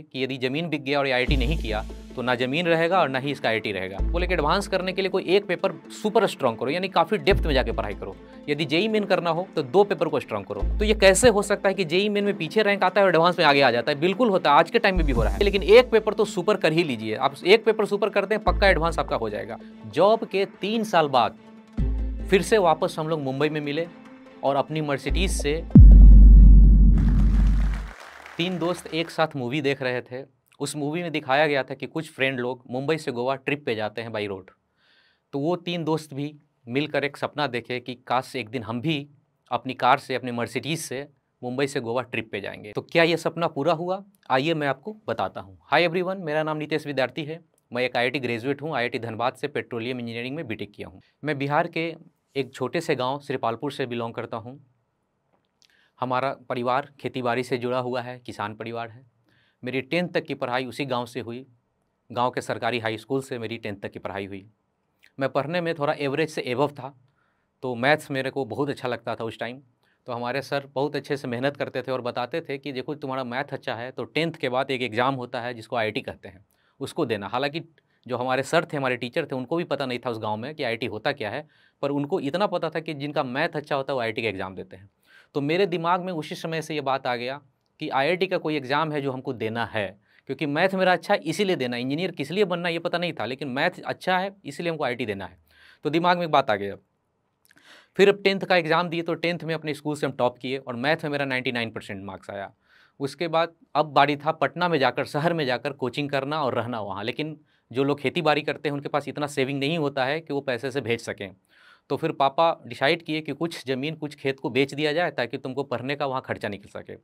कि यदि ज़मीन बिक गया और ये आई नहीं किया तो ना ज़मीन रहेगा और ना ही इसका आई रहेगा बोले कि एडवांस करने के लिए कोई एक पेपर सुपर स्ट्रांग करो यानी काफ़ी डेप्थ में जाकर पढ़ाई करो यदि जेई मेन e करना हो तो दो पेपर को स्ट्रांग करो तो ये कैसे हो सकता है कि जेई मेन e में पीछे रैंक आता है और एडवांस में आगे आ जाता है बिल्कुल होता है आज के टाइम में भी हो रहा है लेकिन एक पेपर तो सुपर कर ही लीजिए आप एक पेपर सुपर करते हैं पक्का एडवांस आपका हो जाएगा जॉब के तीन साल बाद फिर से वापस हम लोग मुंबई में मिले और अपनी मर्सिडीज़ से तीन दोस्त एक साथ मूवी देख रहे थे उस मूवी में दिखाया गया था कि कुछ फ्रेंड लोग मुंबई से गोवा ट्रिप पे जाते हैं बाई रोड तो वो तीन दोस्त भी मिलकर एक सपना देखे कि काश एक दिन हम भी अपनी कार से अपनी मर्सिडीज़ से मुंबई से गोवा ट्रिप पे जाएंगे तो क्या ये सपना पूरा हुआ आइए मैं आपको बताता हूँ हाई एवरीवन मेरा नाम नितेश विद्यार्थी है मैं एक आईआईटी ग्रेजुएट हूँ आईआईटी धनबाद से पेट्रोलियम इंजीनियरिंग में बीटेक किया हूँ मैं बिहार के एक छोटे से गाँव श्रीपालपुर से बिलोंग करता हूँ हमारा परिवार खेतीबाड़ी से जुड़ा हुआ है किसान परिवार है मेरी टेंथ तक की पढ़ाई उसी गांव से हुई गांव के सरकारी हाई स्कूल से मेरी टेंथ तक की पढ़ाई हुई मैं पढ़ने में थोड़ा एवरेज से एवव था तो मैथ्स मेरे को बहुत अच्छा लगता था उस टाइम तो हमारे सर बहुत अच्छे से मेहनत करते थे और बताते थे कि देखो तुम्हारा मैथ अच्छा है तो टेंथ के बाद एक एग्ज़ाम होता है जिसको आई कहते हैं उसको देना हालाँकि जो हमारे सर थे हमारे टीचर थे उनको भी पता नहीं था उस गाँव में कि आई होता क्या है पर उनको इतना पता था कि जिनका मैथ अच्छा होता है वो आई का एग्ज़ाम देते हैं तो मेरे दिमाग में उसी समय से ये बात आ गया कि आई का कोई एग्ज़ाम है जो हमको देना है क्योंकि मैथ मेरा अच्छा है इसीलिए देना इंजीनियर किस लिए बनना ये पता नहीं था लेकिन मैथ अच्छा है इसीलिए हमको आई देना है तो दिमाग में एक बात आ गया फिर अब टेंथ का एग्ज़ाम दिए तो टेंथ में अपने स्कूल से हम टॉप किए और मैथ में मेरा 99 परसेंट मार्क्स आया उसके बाद अब बारी था पटना में जाकर शहर में जाकर कोचिंग करना और रहना वहाँ लेकिन जो लोग खेती बाड़ी करते हैं उनके पास इतना सेविंग नहीं होता है कि वो पैसे से भेज सकें तो फिर पापा डिसाइड किए कि कुछ ज़मीन कुछ खेत को बेच दिया जाए ताकि तुमको पढ़ने का वहाँ खर्चा निकल सके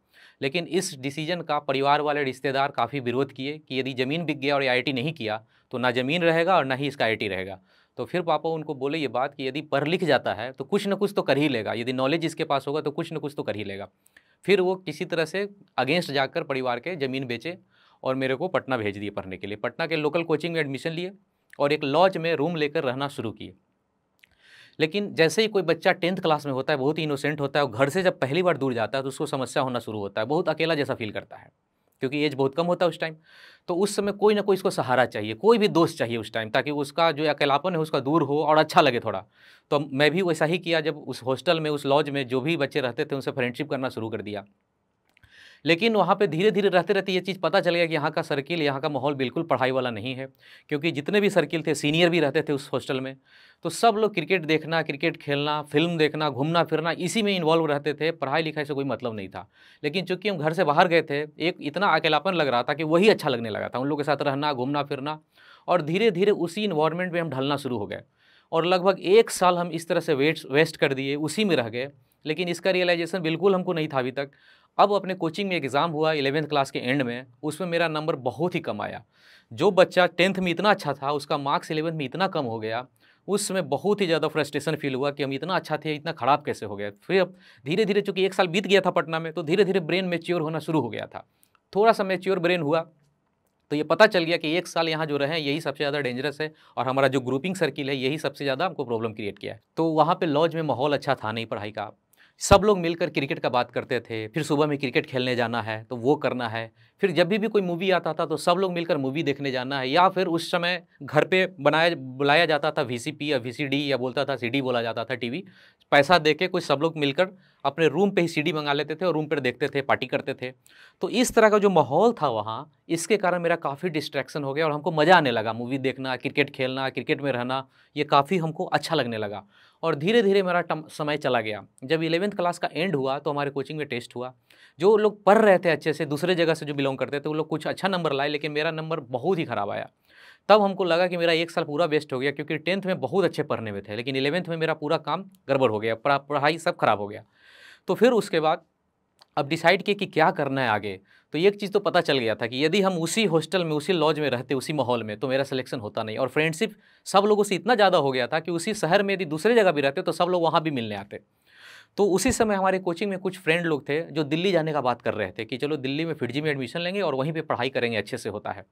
लेकिन इस डिसीजन का परिवार वाले रिश्तेदार काफ़ी विरोध किए कि यदि ज़मीन बिक गया और आई नहीं किया तो ना ज़मीन रहेगा और ना ही इसका आई रहेगा तो फिर पापा उनको बोले ये बात कि यदि पढ़ लिख जाता है तो कुछ ना कुछ तो कर ही लेगा यदि नॉलेज इसके पास होगा तो कुछ ना कुछ तो कर ही लेगा फिर वो किसी तरह से अगेंस्ट जाकर परिवार के ज़मीन बेचे और मेरे को पटना भेज दिए पढ़ने के लिए पटना के लोकल कोचिंग में एडमिशन लिए और एक लॉज में रूम लेकर रहना शुरू किए लेकिन जैसे ही कोई बच्चा टेंथ क्लास में होता है बहुत ही इनोसेंट होता है और घर से जब पहली बार दूर जाता है तो उसको समस्या होना शुरू होता है बहुत अकेला जैसा फील करता है क्योंकि एज बहुत कम होता है उस टाइम तो उस समय कोई ना कोई इसको सहारा चाहिए कोई भी दोस्त चाहिए उस टाइम ताकि उसका जो अकेलापन है उसका दूर हो और अच्छा लगे थोड़ा तो मैं भी वैसा ही किया जब उस हॉस्टल में उस लॉज में जो भी बच्चे रहते थे उनसे फ्रेंडशिप करना शुरू कर दिया लेकिन वहाँ पे धीरे धीरे रहते रहते ये चीज़ पता चल गया कि यहाँ का सर्किल यहाँ का माहौल बिल्कुल पढ़ाई वाला नहीं है क्योंकि जितने भी सर्किल थे सीनियर भी रहते थे उस हॉस्टल में तो सब लोग क्रिकेट देखना क्रिकेट खेलना फिल्म देखना घूमना फिरना इसी में इन्वॉल्व रहते थे पढ़ाई लिखाई से कोई मतलब नहीं था लेकिन चूंकि हम घर से बाहर गए थे एक इतना अकेलापन लग रहा था कि वही अच्छा लगने लगा था उन लोगों के साथ रहना घूमना फिरना और धीरे धीरे उसी इन्वायरमेंट में हम ढलना शुरू हो गए और लगभग एक साल हम इस तरह से वेस्ट वेस्ट कर दिए उसी में रह गए लेकिन इसका रियलाइजेशन बिल्कुल हमको नहीं था अभी तक अब अपने कोचिंग में एग्ज़ाम हुआ इलेवेंथ क्लास के एंड में उसमें मेरा नंबर बहुत ही कम आया जो बच्चा टेंथ में इतना अच्छा था उसका मार्क्स इलेवेंथ में इतना कम हो गया उस समय बहुत ही ज़्यादा फ्रस्ट्रेशन फील हुआ कि हम इतना अच्छा थे इतना ख़राब कैसे हो गया फिर अब धीरे धीरे चूँकि एक साल बीत गया था पटना में तो धीरे धीरे ब्रेन मेच्योर होना शुरू हो गया था थोड़ा सा मेच्योर ब्रेन हुआ तो ये पता चल गया कि एक साल यहाँ जो रहे यही सबसे ज़्यादा डेंजरस है और हमारा जो ग्रुपिंग सर्किल है यही सबसे ज़्यादा हमको प्रॉब्लम क्रिएट किया है तो वहाँ पर लॉज में माहौल अच्छा था नहीं पढ़ाई का सब लोग मिलकर क्रिकेट का बात करते थे फिर सुबह में क्रिकेट खेलने जाना है तो वो करना है फिर जब भी भी कोई मूवी आता था तो सब लोग मिलकर मूवी देखने जाना है या फिर उस समय घर पे बनाया बुलाया जाता था वी या वी या बोलता था सी बोला जाता था टीवी पैसा दे के सब लोग मिलकर अपने रूम पे ही सी मंगा लेते थे और रूम पर देखते थे पार्टी करते थे तो इस तरह का जो माहौल था वहाँ इसके कारण मेरा काफ़ी डिस्ट्रैक्शन हो गया और हमको मज़ा आने लगा मूवी देखना क्रिकेट खेलना क्रिकेट में रहना ये काफ़ी हमको अच्छा लगने लगा और धीरे धीरे मेरा समय चला गया जब इलेवेंथ क्लास का एंड हुआ तो हमारे कोचिंग में टेस्ट हुआ जो लोग पढ़ रहे थे अच्छे से दूसरे जगह से जो बिलोंग बिलोंग करते थे तो वो लोग कुछ अच्छा नंबर लाए लेकिन मेरा नंबर बहुत ही ख़राब आया तब हमको लगा कि मेरा एक साल पूरा वेस्ट हो गया क्योंकि टेंथ में बहुत अच्छे पढ़ने में थे लेकिन इलेवेंथ में मेरा पूरा काम गड़बड़ हो गया पढ़ाई सब खराब हो गया तो फिर उसके बाद अब डिसाइड किए कि क्या करना है आगे तो एक चीज़ तो पता चल गया था कि यदि हम उसी हॉस्टल में उसी लॉज में रहते उसी माहौल में तो मेरा सिलेक्शन होता नहीं और फ्रेंडशिप सब लोगों से इतना ज़्यादा हो गया था कि उसी शहर में यदि दूसरे जगह भी रहते तो सब लोग वहाँ भी मिलने आते तो उसी समय हमारे कोचिंग में कुछ फ्रेंड लोग थे जो दिल्ली जाने का बात कर रहे थे कि चलो दिल्ली में फिडजी में एडमिशन लेंगे और वहीं पर पढ़ाई करेंगे अच्छे से होता है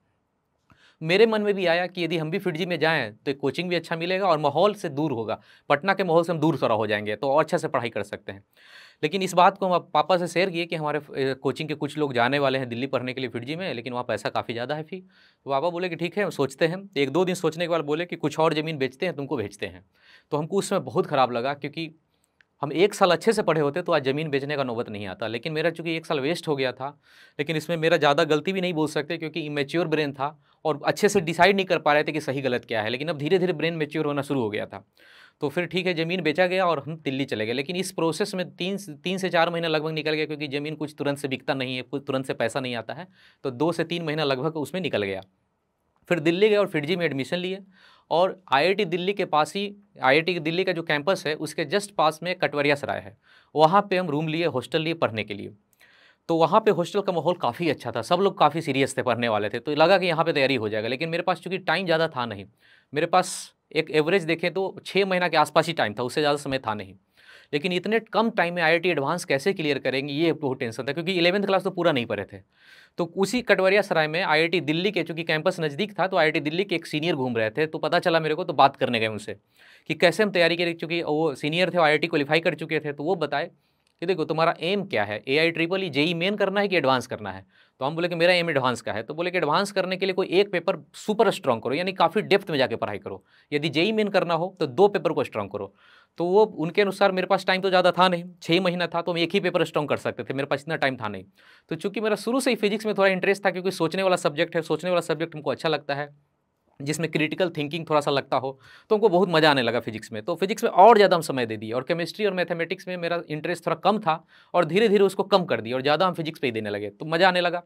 मेरे मन में भी आया कि यदि हम भी फिडजी में जाएं तो कोचिंग भी अच्छा मिलेगा और माहौल से दूर होगा पटना के माहौल से हम दूर थोड़ा हो जाएंगे तो और अच्छे से पढ़ाई कर सकते हैं लेकिन इस बात को हम पापा से शेयर किए कि हमारे कोचिंग के कुछ लोग जाने वाले हैं दिल्ली पढ़ने के लिए फिडजी में लेकिन वहाँ पैसा काफ़ी ज़्यादा है फी तो पापा बोले कि ठीक है सोचते हैं एक दो दिन सोचने के बाद बोले कि कुछ और ज़मीन बेचते हैं तुमको भेजते हैं तो हमको उस समय बहुत ख़राब लगा क्योंकि हम एक साल अच्छे से पढ़े होते तो आज ज़मीन बेचने का नौबत नहीं आता लेकिन मेरा चूंकि एक साल वेस्ट हो गया था लेकिन इसमें मेरा ज़्यादा गलती भी नहीं बोल सकते क्योंकि इमेच्योर ब्रेन था और अच्छे से डिसाइड नहीं कर पा रहे थे कि सही गलत क्या है लेकिन अब धीरे धीरे ब्रेन मेच्योर होना शुरू हो गया था तो फिर ठीक है ज़मीन बेचा गया और हम दिल्ली चले गए लेकिन इस प्रोसेस में तीन तीन से चार महीना लगभग निकल गया क्योंकि ज़मीन कुछ तुरंत से बिकता नहीं है तुरंत से पैसा नहीं आता है तो दो से तीन महीना लगभग उसमें निकल गया फिर दिल्ली गए और जी में एडमिशन लिए और आईआईटी दिल्ली के पास ही आईआईटी दिल्ली का जो कैंपस है उसके जस्ट पास में कटवरिया सराय है वहाँ पे हम रूम लिए हॉस्टल लिए पढ़ने के लिए तो वहाँ पे हॉस्टल का माहौल काफ़ी अच्छा था सब लोग काफ़ी सीरियस थे पढ़ने वाले थे तो लगा कि यहाँ पे तैयारी हो जाएगा लेकिन मेरे पास चूँकि टाइम ज़्यादा था नहीं मेरे पास एक एवरेज देखें तो छः महीना के आसपास ही टाइम था उससे ज़्यादा समय था नहीं लेकिन इतने कम टाइम में आई एडवांस कैसे क्लियर करेंगे ये बहुत टेंशन था क्योंकि इलेवंथ क्लास तो पूरा नहीं पढ़े थे तो उसी कटवरिया सराय में आई दिल्ली के चूँकि कैंपस नज़दीक था तो आई दिल्ली के एक सीनियर घूम रहे थे तो पता चला मेरे को तो बात करने गए उनसे कि कैसे हम तैयारी करें चूँकि वो सीनियर थे आई क्वालिफाई कर चुके थे तो वो बताए कि देखो तुम्हारा एम क्या है A I triple E JEE Main करना है कि एडवांस करना है तो हम बोले कि मेरा एम एडवांस का है तो बोले कि एडवांस करने के लिए कोई एक पेपर सुपर स्ट्रॉन्ग करो यानी काफ़ी डेप्थ में जाके पढ़ाई करो यदि जेई मेन करना हो तो दो पेपर को स्ट्रॉन्ग करो तो वो उनके अनुसार मेरे पास टाइम तो ज़्यादा था नहीं छः महीना था तो हम एक ही पेपर स्ट्रॉन्ग कर सकते थे मेरे पास इतना टाइम था नहीं तो चूंकि मेरा शुरू से ही फिजिक्स में थोड़ा इंटरेस्ट था क्योंकि सोचने वाला सब्जेक्ट है सोचने वाला सब्जेक्ट हमको अच्छा लगता है जिसमें क्रिटिकल थिंकिंग थोड़ा सा लगता हो तो हमको बहुत मज़ा आने लगा फिजिक्स में तो फिजिक्स में और ज़्यादा हम समय दे दिए और केमिस्ट्री और मैथमेटिक्स में मेरा इंटरेस्ट थोड़ा कम था और धीरे धीरे उसको कम कर दिया और ज़्यादा हम फिजिक्स पे ही देने लगे तो मज़ा आने लगा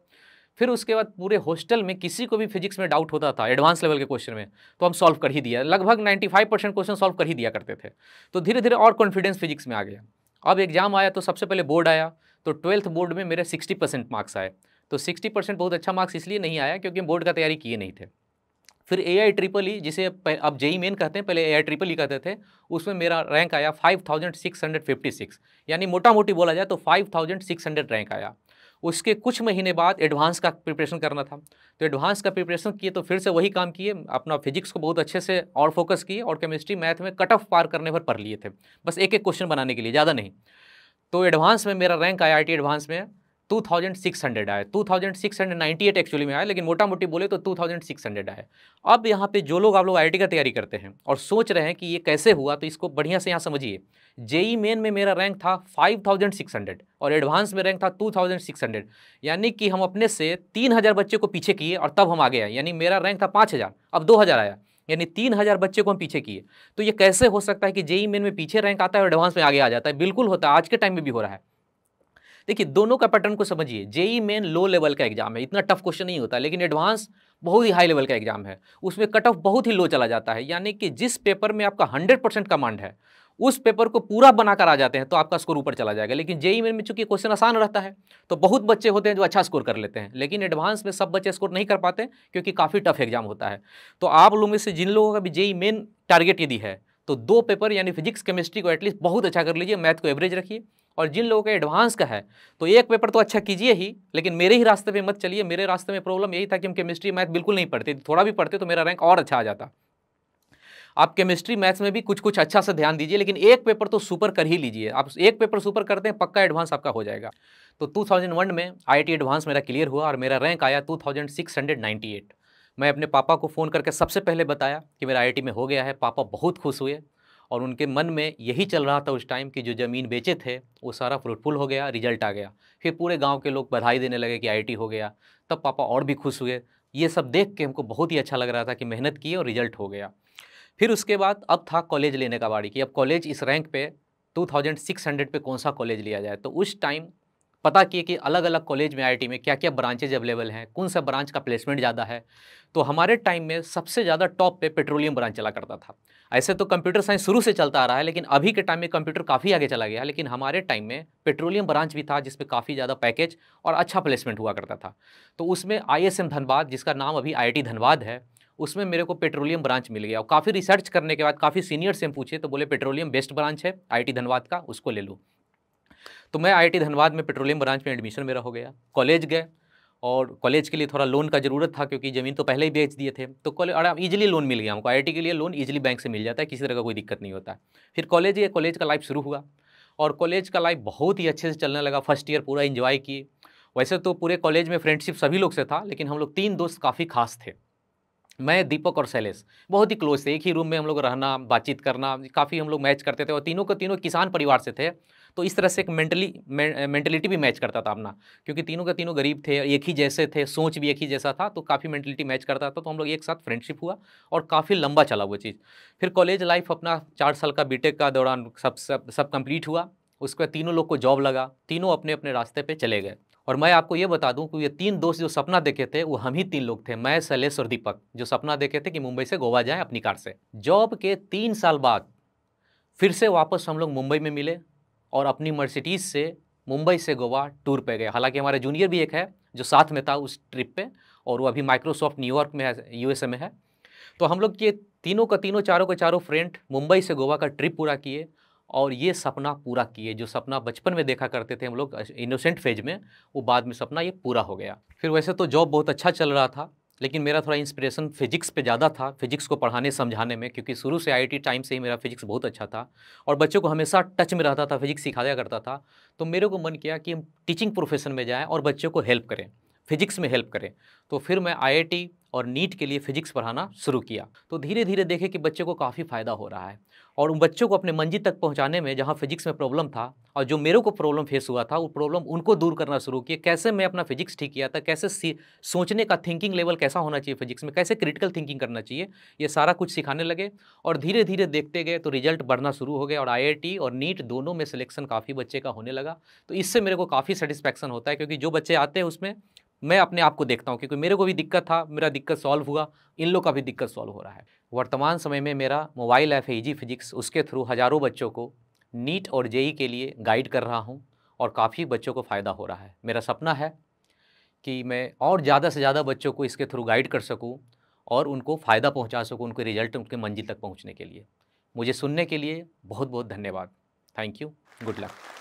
फिर उसके बाद पूरे हॉस्टल में किसी को भी फिजिक्स में डाउट होता था एडवांस लेवल के क्वेश्चन में तो हम सॉल्व कर ही दिया लगभग 95 परसेंट क्वेश्चन सॉल्व कर ही दिया करते थे तो धीरे धीरे और कॉन्फिडेंस फिजिक्स में आ गया अब एग्जाम आया तो सबसे पहले बोर्ड आया तो ट्वेल्थ बोर्ड में मेरे सिक्सटी मार्क्स आए तो सिक्सटी बहुत अच्छा मार्क्स इसलिए नहीं आया क्योंकि बोर्ड का तैयारी किए नहीं थे फिर ए आई ट्रिपल ई जिसे अब जेई मेन e कहते हैं पहले ए आई ट्रिपल ई कहते थे उसमें मेरा रैंक आया 5656 यानी मोटा मोटी बोला जाए तो 5600 रैंक आया उसके कुछ महीने बाद एडवांस का प्रिपरेशन करना था तो एडवांस का प्रिपरेशन किए तो फिर से वही काम किए अपना फिजिक्स को बहुत अच्छे से और फोकस किए और केमिस्ट्री मैथ में कट ऑफ पार करने पर पढ़ लिए थे बस एक एक क्वेश्चन बनाने के लिए ज़्यादा नहीं तो एडवांस में मेरा रैंक आया आई एडवांस में 2600 नाइन्टी एट एक्चुअली में आया लेकिन मोटा मोटी बोले तो 2600 आए अब यहाँ पे जो लोग आप लोग आई का तैयारी करते हैं और सोच रहे हैं कि ये कैसे हुआ तो इसको बढ़िया से यहाँ समझिए जेई मेन में मेरा रैंक था 5600 और एडवांस में रैंक था 2600 यानी कि हम अपने से 3000 बच्चे को पीछे किए और तब हम आगे आए यानी मेरा रैंक था 5000 अब 2000 आया यानी तीन हज़ार बच्चे को हम पीछे किए तो ये कैसे हो सकता है कि जेई मेन में पीछे रैंक आता है और एडवांस में आगे आ जाता है बिल्कुल होता है आज के टाइम में भी हो रहा है देखिए दोनों का पैटर्न को समझिए जेई मेन लो लेवल का एग्जाम है इतना टफ क्वेश्चन नहीं होता लेकिन एडवांस बहुत ही हाई लेवल का एग्जाम है उसमें कट ऑफ बहुत ही लो चला जाता है यानी कि जिस पेपर में आपका हंड्रेड परसेंट कमांड है उस पेपर को पूरा बनाकर आ जाते हैं तो आपका स्कोर ऊपर चला जाएगा लेकिन जेई मेन e में चूंकि क्वेश्चन आसान रहता है तो बहुत बच्चे होते हैं जो अच्छा स्कोर कर लेते हैं लेकिन एडवांस में सब बच्चे स्कोर नहीं कर पाते क्योंकि काफ़ी टफ एग्जाम होता है तो आप लोगों में से जिन लोगों का भी जेई मेन टारगेट यदि है तो दो पेपर यानी फिजिक्स केमिस्ट्री को एटलीस्ट बहुत अच्छा कर लीजिए मैथ को एवरेज रखिए और जिन लोगों का एडवांस का है तो एक पेपर तो अच्छा कीजिए ही लेकिन मेरे ही रास्ते पे मत चलिए मेरे रास्ते में प्रॉब्लम यही था कि हम केमिस्ट्री मैथ बिल्कुल नहीं पढ़ते थोड़ा भी पढ़ते तो मेरा रैंक और अच्छा आ जाता आप केमिस्ट्री मैथ्स में भी कुछ कुछ अच्छा सा ध्यान दीजिए लेकिन एक पेपर तो सुपर कर ही लीजिए आप एक पेपर सुपर करते हैं पक्का एडवांस आपका हो जाएगा तो टू में आई एडवांस मेरा क्लियर हुआ और मेरा रैंक आया टू मैं अपने पापा को फ़ोन करके सबसे पहले बताया कि मेरा आई में हो गया है पापा बहुत खुश हुए और उनके मन में यही चल रहा था उस टाइम कि जो ज़मीन बेचे थे वो सारा फ्रूटफुल हो गया रिजल्ट आ गया फिर पूरे गांव के लोग बधाई देने लगे कि आईटी हो गया तब पापा और भी खुश हुए ये सब देख के हमको बहुत ही अच्छा लग रहा था कि मेहनत की और रिजल्ट हो गया फिर उसके बाद अब था कॉलेज लेने का बारी कि अब कॉलेज इस रैंक पे 2600 पे कौन सा कॉलेज लिया जाए तो उस टाइम पता किए कि अलग अलग कॉलेज में आई में क्या क्या ब्रांचेज अवेलेबल हैं कौन सा ब्रांच का प्लेसमेंट ज़्यादा है तो हमारे टाइम में सबसे ज़्यादा टॉप पे पेट्रोलियम ब्रांच चला करता था ऐसे तो कंप्यूटर साइंस शुरू से चलता आ रहा है लेकिन अभी के टाइम में कंप्यूटर काफ़ी आगे चला गया लेकिन हमारे टाइम में पेट्रोलियम ब्रांच भी था जिसमें काफ़ी ज़्यादा पैकेज और अच्छा प्लेसमेंट हुआ करता था तो उसमें आई धनबाद जिसका नाम अभी आई धनबाद है उसमें मेरे को पेट्रोलियम ब्रांच मिल गया और काफ़ी रिसर्च करने के बाद काफ़ी सीनियर से हम पूछे तो बोले पेट्रोलियम बेस्ट ब्रांच है आईटी धनबाद का उसको ले लो तो मैं आई धनबाद में पेट्रोलियम ब्रांच में एडमिशन मेरा हो गया कॉलेज गए और कॉलेज के लिए थोड़ा लोन का ज़रूरत था क्योंकि ज़मीन तो पहले ही बेच दिए थे तो कॉलेज और ईजिली लोन मिल गया हमको आई के लिए लोन ईजिली बैंक से मिल जाता है किसी तरह का कोई दिक्कत नहीं होता है फिर कॉलेज ये कॉलेज का लाइफ शुरू हुआ और कॉलेज का लाइफ बहुत ही अच्छे से चलने लगा फर्स्ट ईयर पूरा इन्जॉय किए वैसे तो पूरे कॉलेज में फ्रेंडशिप सभी लोग से था लेकिन हम लोग तीन दोस्त काफ़ी खास थे मैं दीपक और शैलेश बहुत ही क्लोज थे एक ही रूम में हम लोग रहना बातचीत करना काफ़ी हम लोग मैच करते थे और तीनों के तीनों किसान परिवार से थे तो इस तरह से एक मेंटली मेंटलिटी भी मैच करता था अपना क्योंकि तीनों का तीनों गरीब थे एक ही जैसे थे सोच भी एक ही जैसा था तो काफ़ी मेंटलिटी मैच करता था तो हम लोग एक साथ फ्रेंडशिप हुआ और काफ़ी लंबा चला वो चीज़ फिर कॉलेज लाइफ अपना चार साल का बीटेक का दौरान सब सब सब कंप्लीट हुआ उसके बाद तीनों लोग को जॉब लगा तीनों अपने अपने रास्ते पर चले गए और मैं आपको ये बता दूं कि ये तीन दोस्त जो सपना देखे थे वो हम ही तीन लोग थे मैं शैलेश और दीपक जो सपना देखे थे कि मुंबई से गोवा जाएं अपनी कार से जॉब के तीन साल बाद फिर से वापस हम लोग मुंबई में मिले और अपनी मर्सिडीज़ से मुंबई से गोवा टूर पे गए हालांकि हमारा जूनियर भी एक है जो साथ में था उस ट्रिप पे और वो अभी माइक्रोसॉफ्ट न्यूयॉर्क में है यूएसए में है तो हम लोग ये तीनों का तीनों चारों का चारों फ्रेंड मुंबई से गोवा का ट्रिप पूरा किए और ये सपना पूरा किए जो सपना बचपन में देखा करते थे हम लोग इनोसेंट फेज में वो बाद में सपना ये पूरा हो गया फिर वैसे तो जॉब बहुत अच्छा चल रहा था लेकिन मेरा थोड़ा इंस्पिरेशन फिजिक्स पे ज़्यादा था फिजिक्स को पढ़ाने समझाने में क्योंकि शुरू से आईआईटी टाइम से ही मेरा फिजिक्स बहुत अच्छा था और बच्चों को हमेशा टच में रहता था फिजिक्स सिखाया करता था तो मेरे को मन किया कि हम टीचिंग प्रोफेशन में जाएँ और बच्चों को हेल्प करें फिजिक्स में हेल्प करें तो फिर मैं आई और नीट के लिए फिजिक्स पढ़ाना शुरू किया तो धीरे धीरे देखे कि बच्चे को काफ़ी फ़ायदा हो रहा है और उन बच्चों को अपने मंजिल तक पहुंचाने में जहां फिजिक्स में प्रॉब्लम था और जो मेरे को प्रॉब्लम फेस हुआ था वो प्रॉब्लम उनको दूर करना शुरू किया कैसे मैं अपना फिजिक्स ठीक किया था कैसे सोचने का थिंकिंग लेवल कैसा होना चाहिए फिजिक्स में कैसे क्रिटिकल थिंकिंग करना चाहिए ये सारा कुछ सिखाने लगे और धीरे धीरे देखते गए तो रिजल्ट बढ़ना शुरू हो गया और आई और नीट दोनों में सिलेक्शन काफ़ी बच्चे का होने लगा तो इससे मेरे को काफ़ी सेटिस्फैक्शन होता है क्योंकि जो बच्चे आते हैं उसमें मैं अपने आप को देखता हूँ क्योंकि मेरे को भी दिक्कत था मेरा दिक्कत सॉल्व हुआ इन लोग का भी दिक्कत सॉल्व हो रहा है वर्तमान समय में मेरा मोबाइल ऐप है ईजी फिजिक्स उसके थ्रू हज़ारों बच्चों को नीट और जेई के लिए गाइड कर रहा हूँ और काफ़ी बच्चों को फ़ायदा हो रहा है मेरा सपना है कि मैं और ज़्यादा से ज़्यादा बच्चों को इसके थ्रू गाइड कर सकूँ और उनको फ़ायदा पहुँचा सकूँ उनके रिजल्ट उनके मंजिल तक पहुँचने के लिए मुझे सुनने के लिए बहुत बहुत धन्यवाद थैंक यू गुड लक